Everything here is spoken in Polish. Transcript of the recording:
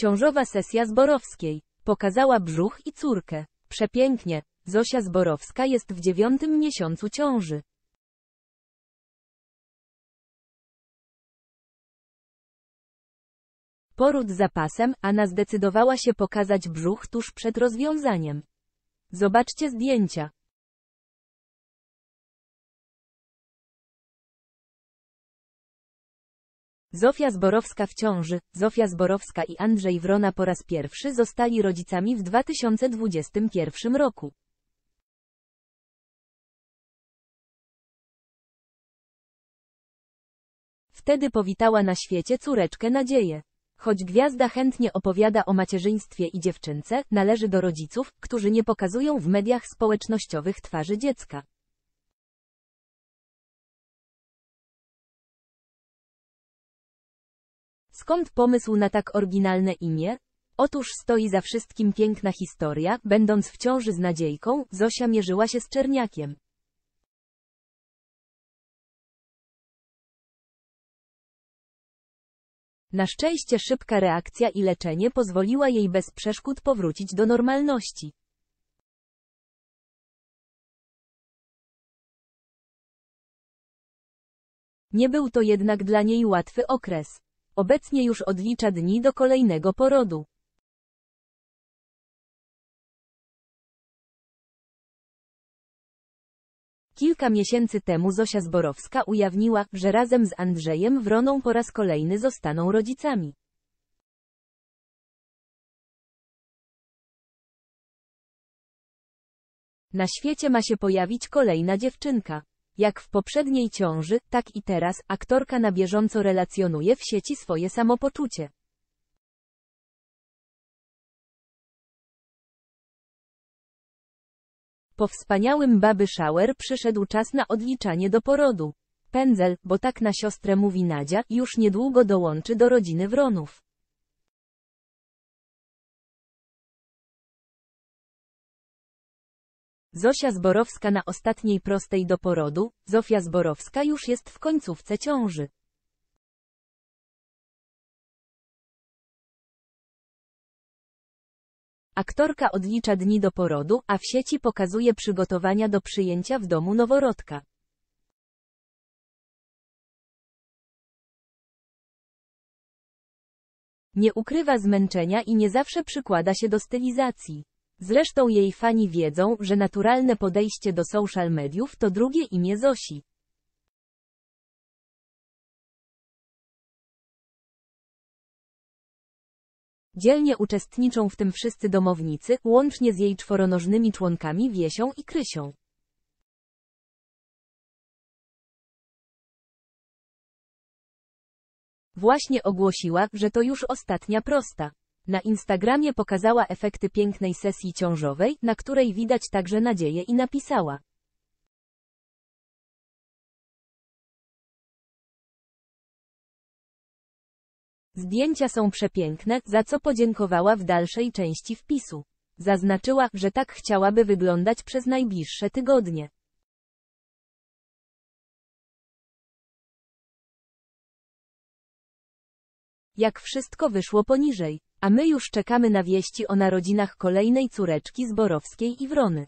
Ciążowa sesja Zborowskiej. Pokazała brzuch i córkę. Przepięknie. Zosia Zborowska jest w dziewiątym miesiącu ciąży. Poród za pasem, Anna zdecydowała się pokazać brzuch tuż przed rozwiązaniem. Zobaczcie zdjęcia. Zofia Zborowska w ciąży, Zofia Zborowska i Andrzej Wrona po raz pierwszy zostali rodzicami w 2021 roku. Wtedy powitała na świecie córeczkę Nadzieję. Choć gwiazda chętnie opowiada o macierzyństwie i dziewczynce, należy do rodziców, którzy nie pokazują w mediach społecznościowych twarzy dziecka. Skąd pomysł na tak oryginalne imię? Otóż stoi za wszystkim piękna historia, będąc w ciąży z nadziejką, Zosia mierzyła się z czerniakiem. Na szczęście szybka reakcja i leczenie pozwoliła jej bez przeszkód powrócić do normalności. Nie był to jednak dla niej łatwy okres. Obecnie już odlicza dni do kolejnego porodu. Kilka miesięcy temu Zosia Zborowska ujawniła, że razem z Andrzejem Wroną po raz kolejny zostaną rodzicami. Na świecie ma się pojawić kolejna dziewczynka. Jak w poprzedniej ciąży, tak i teraz, aktorka na bieżąco relacjonuje w sieci swoje samopoczucie. Po wspaniałym baby shower przyszedł czas na odliczanie do porodu. Pędzel, bo tak na siostrę mówi Nadia, już niedługo dołączy do rodziny Wronów. Zosia Zborowska na ostatniej prostej do porodu, Zofia Zborowska już jest w końcówce ciąży. Aktorka odlicza dni do porodu, a w sieci pokazuje przygotowania do przyjęcia w domu noworodka. Nie ukrywa zmęczenia i nie zawsze przykłada się do stylizacji. Zresztą jej fani wiedzą, że naturalne podejście do social mediów to drugie imię Zosi. Dzielnie uczestniczą w tym wszyscy domownicy, łącznie z jej czworonożnymi członkami Wiesią i Krysią. Właśnie ogłosiła, że to już ostatnia prosta. Na Instagramie pokazała efekty pięknej sesji ciążowej, na której widać także nadzieję i napisała. Zdjęcia są przepiękne, za co podziękowała w dalszej części wpisu. Zaznaczyła, że tak chciałaby wyglądać przez najbliższe tygodnie. jak wszystko wyszło poniżej, a my już czekamy na wieści o narodzinach kolejnej córeczki z Borowskiej i Wrony.